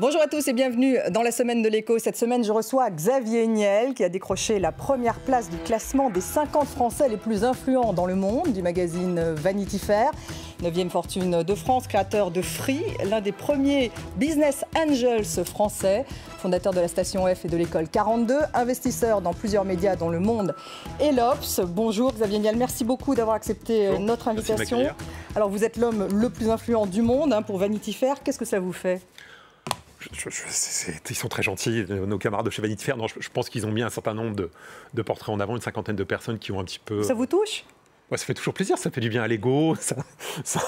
Bonjour à tous et bienvenue dans la semaine de l'écho. Cette semaine, je reçois Xavier Niel qui a décroché la première place du classement des 50 Français les plus influents dans le monde du magazine Vanity Fair. 9e fortune de France, créateur de Free, l'un des premiers business angels français, fondateur de la station F et de l'école 42, investisseur dans plusieurs médias dans le monde et l'Obs. Bonjour Xavier Niel, merci beaucoup d'avoir accepté euh, notre invitation. Alors vous êtes l'homme le plus influent du monde hein, pour Vanity Fair. Qu'est-ce que ça vous fait ils sont très gentils, euh, nos camarades de chez de Fer. Non, je, pense qu'ils ont mis un certain nombre de, portraits en avant, une cinquantaine de personnes qui ont un petit peu. Ça vous touche ça fait toujours plaisir, ça fait du bien à l'ego, ça,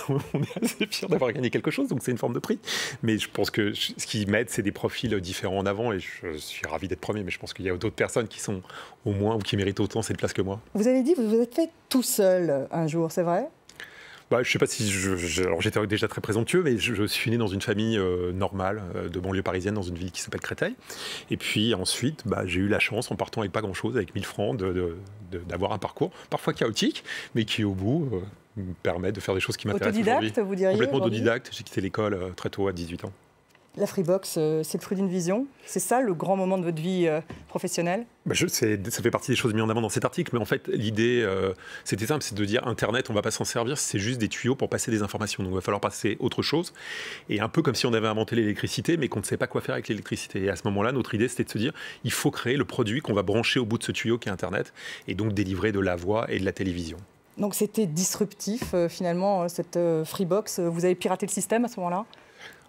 on d'avoir gagné quelque chose, donc c'est une forme de prix. Mais je pense que ce qu'ils mettent, c'est des profils différents en avant, et je suis ravi d'être premier, mais je pense qu'il y a d'autres personnes qui sont au moins ou qui méritent autant cette place que moi. Vous avez dit que vous vous êtes fait tout seul un jour, c'est vrai bah, Je sais pas si. Je, alors j'étais déjà très présomptueux, mais je, suis né dans une famille euh, normale euh, de banlieue parisienne, dans une ville qui s'appelle Créteil. Et puis ensuite, bah, j'ai eu la chance, en partant avec pas grand-chose, avec 1000 francs, d'avoir un parcours parfois chaotique, mais qui au bout. Euh, me permet de faire des choses qui m'intéressent. Autodidacte, vous diriez Complètement autodidacte. J'ai quitté l'école très tôt, à 18 ans. La Freebox, euh, c'est le fruit d'une vision C'est ça le grand moment de votre vie euh, professionnelle bah, Ça fait partie des choses mises en avant dans cet article, mais en fait, l'idée, euh, c'était simple, c'est de dire Internet, on ne va pas s'en servir, c'est juste des tuyaux pour passer des informations. Donc, il va falloir passer autre chose. Et un peu comme si on avait inventé l'électricité, mais qu'on ne sait pas quoi faire avec l'électricité. Et à ce moment-là, notre idée, c'était de se dire il faut créer le produit qu'on va brancher au bout de ce tuyau qui est Internet, et donc délivrer de la voix et de la télévision. Donc, c'était disruptif, finalement, cette Freebox. Vous avez piraté le système à ce moment-là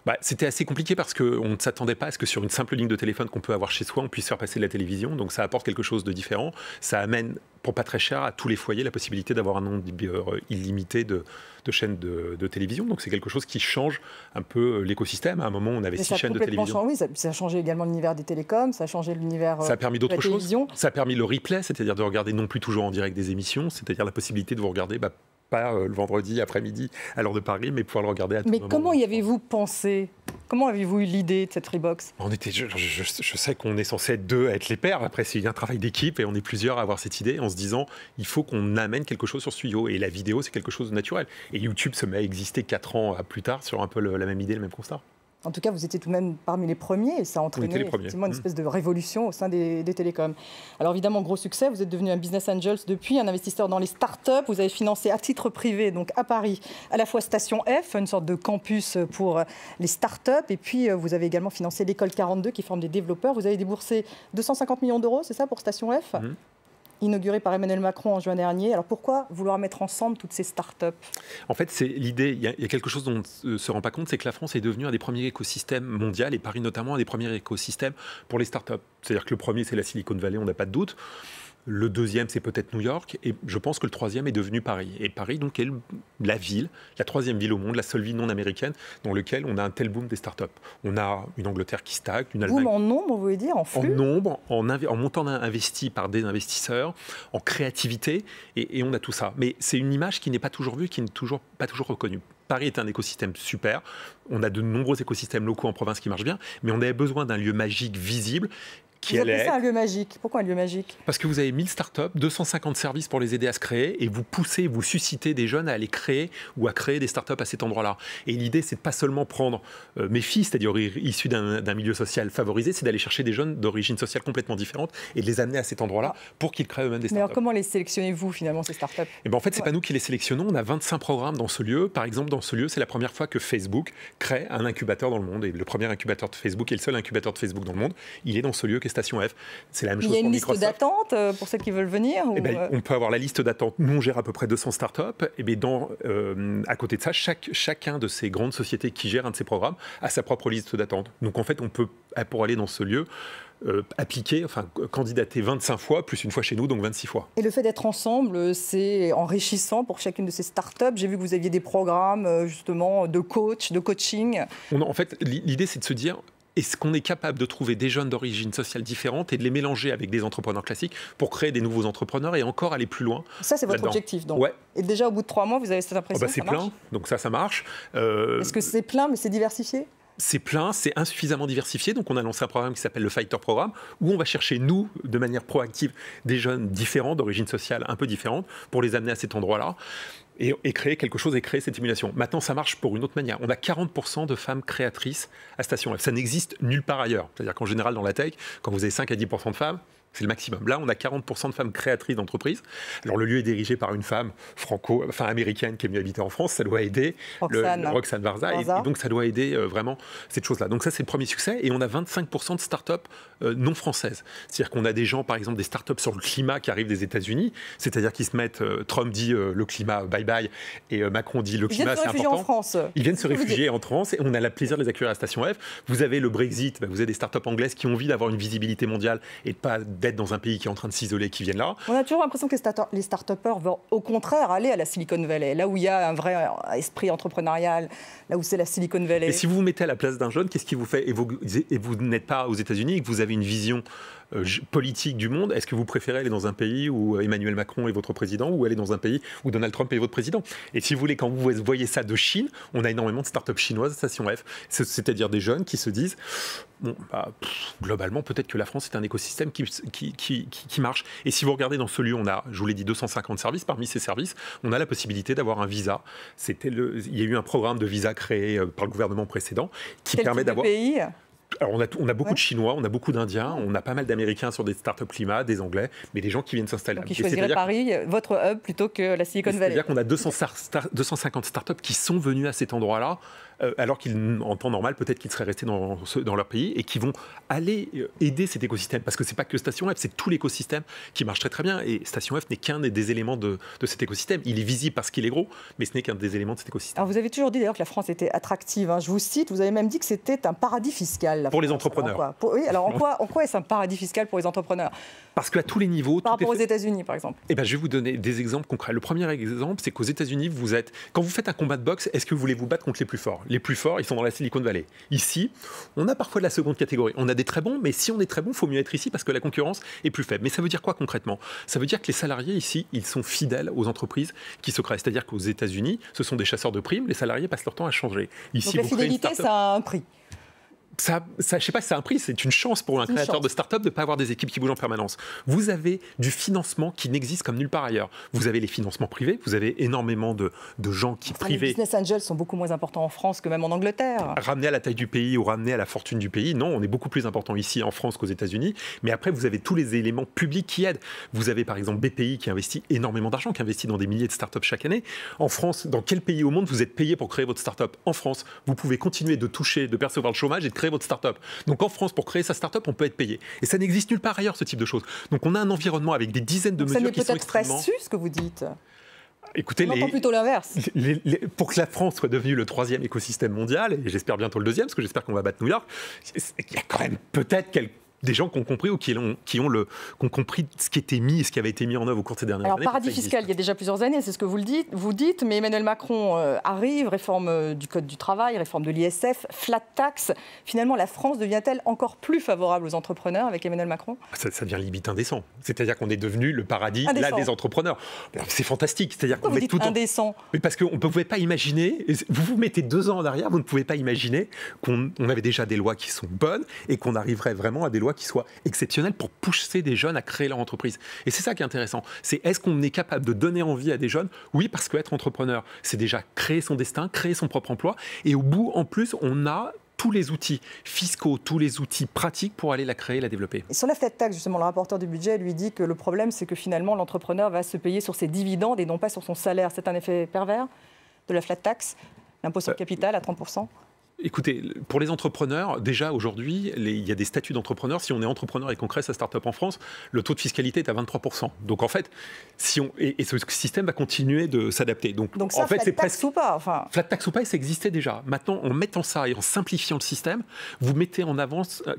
bah, c'était assez compliqué parce qu'on ne s'attendait pas à ce que sur une simple ligne de téléphone qu'on peut avoir chez soi, on puisse faire passer de la télévision. Donc ça apporte quelque chose de différent. Ça amène, pour pas très cher, à tous les foyers la possibilité d'avoir un nombre illimité de, chaînes de, télévision. Donc c'est quelque chose qui change un peu euh, l'écosystème. À un moment, on avait six chaînes de télévision. ça, a changé également l'univers des télécoms, ça a changé l'univers Ça a euh, permis d'autres choses. Ça a permis le replay, c'est-à-dire de regarder non plus toujours en direct des émissions, c'est-à-dire la possibilité de vous regarder bah, euh, le vendredi après-midi à l'heure de Paris, mais pouvoir le regarder à tout mais moment. Mais comment y avez-vous pensé Comment avez-vous eu l'idée de cette Freebox on était, je, sais qu'on est censé être deux à être les pères. Après, c'est un travail d'équipe et on est plusieurs à avoir cette idée en se disant il faut qu'on amène quelque chose sur studio. Et la vidéo, c'est quelque chose de naturel. Et YouTube se met à exister quatre ans plus tard sur un peu la même idée, le même constat. En tout cas, vous étiez tout de même parmi les premiers et ça a entraîné une mm. espèce de révolution au sein des, télécoms. Alors évidemment, gros succès, vous êtes devenu un business angels depuis, un investisseur dans les startups, vous avez financé à titre privé, donc à Paris, à la fois Station F, une sorte de campus pour les startups, et puis euh, vous avez également financé l'école 42 qui forme des développeurs. Vous avez déboursé 250 millions d'euros, c'est ça, pour Station F mm inauguré par Emmanuel Macron en juin dernier. Alors pourquoi vouloir mettre ensemble toutes ces start-up En fait, c'est l'idée. Il y, a quelque chose dont on ne se rend pas compte, c'est que la France est devenue un des premiers écosystèmes mondiaux et Paris notamment un des premiers écosystèmes pour les start-up. C'est-à-dire que le premier, c'est la Silicon Valley, on n'a pas de doute. Le deuxième, c'est peut-être New York. Et je pense que le troisième est devenu Paris. Et Paris, donc, est la ville, la troisième ville au monde, la seule ville non américaine dans laquelle on a un tel boom des startups. On a une Angleterre qui stagne, une Allemagne. Boom en nombre, vous voulez dire En, flux. en nombre, en, montant investi par des investisseurs, en créativité. Et, et on a tout ça. Mais c'est une image qui n'est pas toujours vue, qui n'est toujours, pas toujours reconnue. Paris est un écosystème super. On a de nombreux écosystèmes locaux en province qui marchent bien, mais on avait besoin d'un lieu magique visible vous allait un lieu magique. Pourquoi un lieu magique Parce que vous avez 1000 startups, 250 services pour les aider à se créer et vous poussez, vous suscitez des jeunes à aller créer ou à créer des startups à cet endroit-là. Et l'idée, c'est pas seulement prendre euh, mes filles, c'est-à-dire issues d'un milieu social favorisé, c'est d'aller chercher des jeunes d'origine sociale complètement différente et de les amener à cet endroit-là pour qu'ils créent eux-mêmes des startups. Mais alors comment les sélectionnez-vous finalement ces startups et eh ben, En fait, c'est pas nous qui les sélectionnons. On a 25 programmes dans ce lieu. Par exemple, dans ce lieu, c'est la première fois que Facebook crée un incubateur dans le monde. Et le premier incubateur de Facebook est le seul incubateur de Facebook dans le monde. Il est dans ce lieu F. C'est la même chose Il y a une liste d'attente euh, pour ceux qui veulent venir eh ben, euh On peut avoir la liste d'attente. Nous, on gère à peu près 200 startups. Et dans, euh, à côté de ça, chaque, chacun de ces grandes sociétés qui gèrent un de ces programmes a sa propre liste d'attente. Donc en fait, on peut, pour aller dans ce lieu, appliquer, enfin candidater 25 fois, plus une fois chez nous, donc 26 fois. Et le fait d'être ensemble, c'est enrichissant pour chacune de ces startups. J'ai vu que vous aviez des programmes justement de coach, de coaching. On, en fait, l'idée, c'est de se dire, est-ce qu'on est capable de trouver des jeunes d'origine sociale différente et de les mélanger avec des entrepreneurs classiques pour créer des nouveaux entrepreneurs et encore aller plus loin Ça, c'est votre objectif. Donc. Et déjà, au bout de trois mois, vous avez cette impression oh, bah, C'est plein, donc ça, ça marche. Euh, est-ce que c'est plein, mais c'est diversifié c'est plein, c'est insuffisamment diversifié. Donc, on a lancé un programme qui s'appelle le Fighter Programme, où on va chercher, nous, de manière proactive, des jeunes différents, d'origine sociale un peu différente, pour les amener à cet endroit-là et, créer quelque chose et créer cette émulation. Maintenant, ça marche pour une autre manière. On a 40% de femmes créatrices à Station F. Ça n'existe nulle part ailleurs. C'est-à-dire qu'en général, dans la tech, quand vous avez 5 à 10% de femmes, c'est le maximum. Là, on a 40% de femmes créatrices d'entreprises. Alors, le lieu est dirigé par une femme franco, enfin américaine qui est venue habiter en France. Ça doit aider Roxane, Roxane Varza. Et, donc, ça doit aider euh, vraiment cette chose-là. Donc, ça, c'est le premier succès. Et on a 25% de start-up euh, non françaises. C'est-à-dire qu'on a des gens, par exemple, des start-up sur le climat qui arrivent des États-Unis. C'est-à-dire qu'ils se mettent, euh, Trump dit le climat, bye bye. Et Macron dit le Ils climat, c'est important. En France. Ils viennent se réfugier en France. Et on a le plaisir de les accueillir à la station F. Vous avez le Brexit. Bah, vous avez des start-up anglaises qui ont envie d'avoir une visibilité mondiale et de pas dans un pays qui est en train de s'isoler, qui viennent là. On a toujours l'impression que les start-upers vont au contraire aller à la Silicon Valley, là où il y a un vrai esprit entrepreneurial, là où c'est la Silicon Valley. Et si vous vous mettez à la place d'un jeune, qu'est-ce qui vous fait, et vous, et vous n'êtes pas aux États-Unis, et que vous avez une vision euh, politique du monde, est-ce que vous préférez aller dans un pays où euh, Emmanuel Macron est votre président ou aller dans un pays où Donald Trump est votre président Et si vous voulez, quand vous voyez ça de Chine, on a énormément de startups chinoises Station F, c'est-à-dire des jeunes qui se disent bon, bah, globalement, peut-être que la France est un écosystème qui, qui, marche. Et si vous regardez dans ce lieu, on a, je vous l'ai dit, 250 services. Parmi ces services, on a la possibilité d'avoir un visa. il y a eu un programme de visa créé euh, par le gouvernement précédent qui permet d'avoir. pays on a, beaucoup de Chinois, on a beaucoup d'Indiens, on a pas mal d'Américains sur des startups climat, des Anglais, mais des gens qui viennent s'installer. Qui choisiraient Paris, votre hub, plutôt que la Silicon Valley. C'est-à-dire qu'on a 200 250 startups qui sont venus à cet endroit-là euh, alors qu'ils, temps normal, peut-être qu'ils seraient restés dans, leur pays et qui vont aller euh, aider cet écosystème. Parce que c'est pas que Station F, c'est tout l'écosystème qui marche très très bien. Et Station F n'est qu'un des éléments de, cet écosystème. Il est visible parce qu'il est gros, mais ce n'est qu'un des éléments de cet écosystème. vous avez toujours dit d'ailleurs que la France était attractive. Hein. Je vous cite, vous avez même dit que c'était un paradis fiscal. Pour les entrepreneurs. oui, alors en quoi, est-ce un paradis fiscal pour les entrepreneurs Parce qu'à tous les niveaux. Par rapport aux États-Unis, par exemple. Eh ben, je vais vous donner des exemples concrets. Le premier exemple, c'est qu'aux États-Unis, vous êtes. Quand vous faites un combat de boxe, est-ce que vous voulez vous battre contre les plus forts les plus forts, ils sont dans la Silicon Valley. Ici, on a parfois de la seconde catégorie. On a des très bons, mais si on est très bon, il faut mieux être ici parce que la concurrence est plus faible. Mais ça veut dire quoi concrètement Ça veut dire que les salariés ici, ils sont fidèles aux entreprises qui se créent. C'est-à-dire qu'aux États-Unis, ce sont des chasseurs de primes, les salariés passent leur temps à changer. Ici, Donc la fidélité, ça a un prix ça, ça, sais pas si c'est un prix, c'est une chance pour un créateur de start-up de ne pas avoir des équipes qui bougent en permanence. Vous avez du financement qui n'existe comme nulle part ailleurs. Vous avez les financements privés, vous avez énormément de, gens qui ah, privés. Les business angels sont beaucoup moins importants en France que même en Angleterre. Ramener à la taille du pays ou ramener à la fortune du pays, non, on est beaucoup plus important ici en France qu'aux États-Unis. Mais après, vous avez tous les éléments publics qui aident. Vous avez par exemple BPI qui investit énormément d'argent, qui investit dans des milliers de start-up chaque année. En France, dans quel pays au monde vous êtes payé pour créer votre start-up En France, vous pouvez continuer de toucher, de percevoir le chômage et de créer votre votre up Donc en France, pour créer sa startup, on peut être payé. Et ça n'existe nulle part ailleurs, ce type de choses. Donc on a un environnement avec des dizaines de mesures qui sont extrêmement... Ça peut-être pas su, ce que vous dites Écoutez, les, plutôt l'inverse. pour que la France soit devenue le troisième écosystème mondial, et j'espère bientôt le deuxième, parce que j'espère qu'on va battre New York, il y a quand même peut-être quelques des gens qui ont compris ou qui ont, qui ont, le, compris ce qui était mis ce qui avait été mis en œuvre au cours de ces dernières années. Alors, paradis fiscal, il y a déjà plusieurs années, c'est ce que vous, le dites, vous dites, mais Emmanuel Macron euh, arrive, réforme euh, du Code du travail, réforme de l'ISF, flat tax. Finalement, la France devient-elle encore plus favorable aux entrepreneurs avec Emmanuel Macron ça, devient limite indécent. C'est-à-dire qu'on est devenu le paradis là des entrepreneurs. C'est fantastique. C'est-à-dire qu'on met tout indécent. Mais parce qu'on ne pouvait pas imaginer. Vous vous mettez deux ans en arrière, vous ne pouvez pas imaginer qu'on avait déjà des lois qui sont bonnes et qu'on arriverait vraiment à des lois qui soit exceptionnel pour pousser des jeunes à créer leur entreprise. Et c'est ça qui est intéressant. C'est est-ce qu'on est capable de donner envie à des jeunes Oui, parce qu'être entrepreneur, c'est déjà créer son destin, créer son propre emploi. Et au bout, en plus, on a tous les outils fiscaux, tous les outils pratiques pour aller la créer, la développer. Et sur la flat tax, justement, le rapporteur du budget lui dit que le problème, c'est que finalement, l'entrepreneur va se payer sur ses dividendes et non pas sur son salaire. C'est un effet pervers de la flat tax, l'impôt sur le euh, capital à 30 Écoutez, pour les entrepreneurs, déjà aujourd'hui, il y a des statuts d'entrepreneurs. Si on est entrepreneur et qu'on crée sa start-up en France, le taux de fiscalité est à 23%. Donc en fait, si on, et, ce système va continuer de s'adapter. Donc, en fait, c'est presque. ou pas Flat tax ou pas, ça existait déjà. Maintenant, en mettant ça et en simplifiant le système, vous mettez en, avance, euh,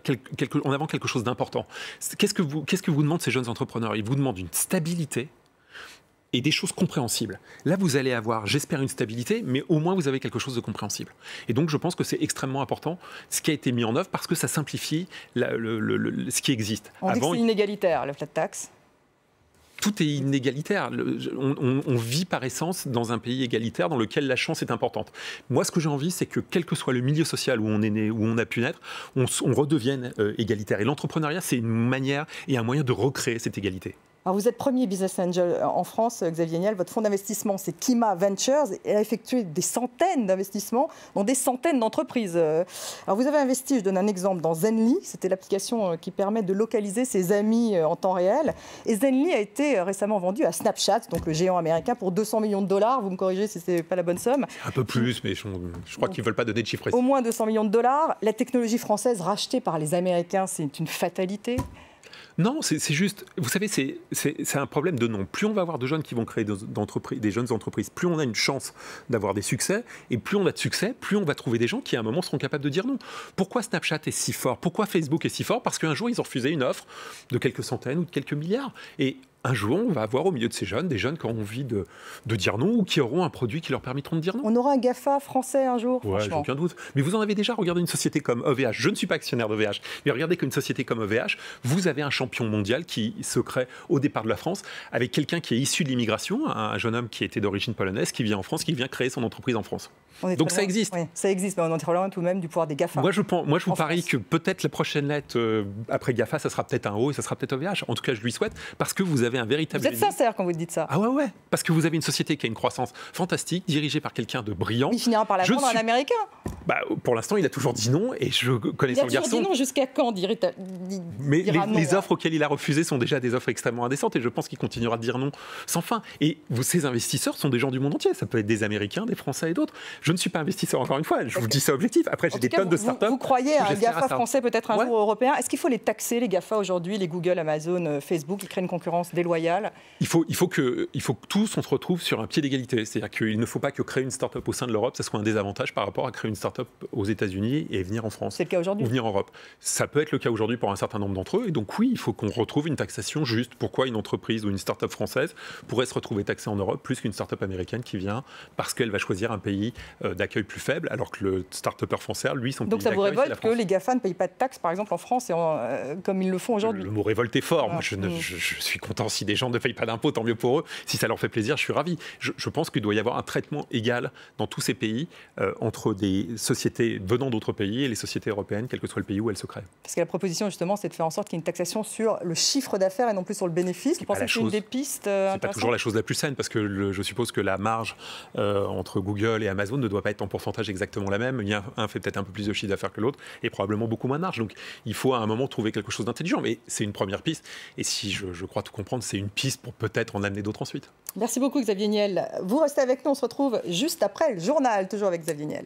en avant quelque chose d'important. Qu'est-ce que, vous, qu'est-ce que vous demandent ces jeunes entrepreneurs Ils vous demandent une stabilité et des choses compréhensibles. Là, vous allez avoir, j'espère, une stabilité, mais au moins vous avez quelque chose de compréhensible. Et donc, je pense que c'est extrêmement important ce qui a été mis en œuvre parce que ça simplifie ce qui existe. On Avant, dit que c'est inégalitaire, le flat tax tout est inégalitaire. On, vit par essence dans un pays égalitaire dans lequel la chance est importante. Moi, ce que j'ai envie, c'est que quel que soit le milieu social où on est né, où on a pu naître, on, redevienne euh, égalitaire. Et l'entrepreneuriat, c'est une manière et un moyen de recréer cette égalité vous êtes premier business angel euh, en France, euh, Xavier Niel. Votre fonds d'investissement, c'est Kima Ventures. Elle a effectué des centaines d'investissements dans des centaines d'entreprises. Euh, alors vous avez investi, je donne un exemple, dans Zenly. C'était l'application qui permet de localiser ses amis en temps réel. Et Zenly a été récemment vendu à Snapchat, donc le géant américain, pour 200 millions de dollars. Vous me corrigez si ce n'est pas la bonne somme. Un peu plus, mais je, crois qu'ils veulent pas donner de chiffres. Au moins 200 millions de dollars. La technologie française rachetée par les Américains, c'est une fatalité. Non, c'est juste, vous savez, c'est un problème de non. Plus on va avoir de jeunes qui vont créer des, jeunes entreprises, plus on a une chance d'avoir des succès, et plus on a de succès, plus on va trouver des gens qui à un moment seront capables de dire non. Pourquoi Snapchat est si fort Pourquoi Facebook est si fort Parce qu'un jour ils ont refusé une offre de quelques centaines ou de quelques milliards. Et un jour, on va avoir au milieu de ces jeunes des jeunes qui auront envie de, dire non ou qui auront un produit qui leur permettront de dire non. On aura un GAFA français un jour. Ouais, j'ai aucun doute. Mais vous en avez déjà regardé une société comme OVH. Je ne suis pas actionnaire d'OVH, mais regardez qu'une société comme OVH, vous avez un champion mondial qui se crée au départ de la France avec quelqu'un qui est issu de l'immigration, un jeune homme qui était d'origine polonaise, qui vient en France, qui vient créer son entreprise en France. Donc ça existe. Oui, ça existe, mais on est dira loin tout de même du pouvoir des GAFA. Moi, je, pense, moi, je vous parie que peut-être la prochaine lettre euh, après GAFA, ça sera peut-être un O et ça sera peut-être OVH. En tout cas, je lui souhaite parce que vous avez un véritable. Vous êtes sincère quand vous dites ça. Ah ouais, ouais. Parce que vous avez une société qui a une croissance fantastique, dirigée par quelqu'un de brillant. Il finira par la un Américain. Bah, pour l'instant, il a toujours dit non, et je connais son garçon. Il a toujours dit non jusqu'à quand dirait Mais les, offres auxquelles il a refusé sont déjà des offres extrêmement indécentes, et je pense qu'il continuera de dire non sans fin. Et vous, ces investisseurs sont des gens du monde entier. Ça peut être des Américains, des Français et d'autres. Je ne suis pas investisseur, encore une fois. Je vous dis ça objectif. Après, j'ai des tonnes de startups. Vous croyez à un GAFA français, peut-être un jour européen Est-ce qu'il faut les taxer, les GAFA aujourd'hui, les Google, Amazon, euh, Facebook, qui créent une concurrence il faut, il faut, que, il faut que tous, on se retrouve sur un pied d'égalité. C'est-à-dire qu'il ne faut pas que créer une start-up au sein de l'Europe, ça soit un désavantage par rapport à créer une start-up aux États-Unis et venir en France. C'est le cas aujourd'hui. Ou venir en Europe. Ça peut être le cas aujourd'hui pour un certain nombre d'entre eux. Et donc, oui, il faut qu'on retrouve une taxation juste. Pourquoi une entreprise ou une start-up française pourrait se retrouver taxée en Europe plus qu'une start-up américaine qui vient parce qu'elle va choisir un pays euh, d'accueil plus faible, alors que le start-upper français, lui, son Donc, ça vous révolte que les GAFA ne payent pas de taxes, par exemple, en France, et en, euh, comme ils le font aujourd'hui Le mot révolte est fort. Ah. je suis content si des gens ne payent pas d'impôts, tant mieux pour eux. Si ça leur fait plaisir, je suis ravi. Je, pense qu'il doit y avoir un traitement égal dans tous ces pays euh, entre des sociétés venant d'autres pays et les sociétés européennes, quel que soit le pays où elles se créent. Parce que la proposition, justement, c'est de faire en sorte qu'il y ait une taxation sur le chiffre d'affaires et non plus sur le bénéfice. Vous pensez que c'est une des pistes euh, Ce n'est pas toujours la chose la plus saine, parce que je suppose que la marge euh, entre Google et Amazon ne doit pas être en pourcentage exactement la même. un fait peut-être un peu plus de chiffre d'affaires que l'autre et probablement beaucoup moins de marge. Donc il faut à un moment trouver quelque chose d'intelligent. Mais c'est une première piste. Et si je, je crois tout comprendre, c'est une piste pour peut-être en amener d'autres ensuite. Merci beaucoup Xavier Niel. Vous restez avec nous, on se retrouve juste après le journal, toujours avec Xavier Niel.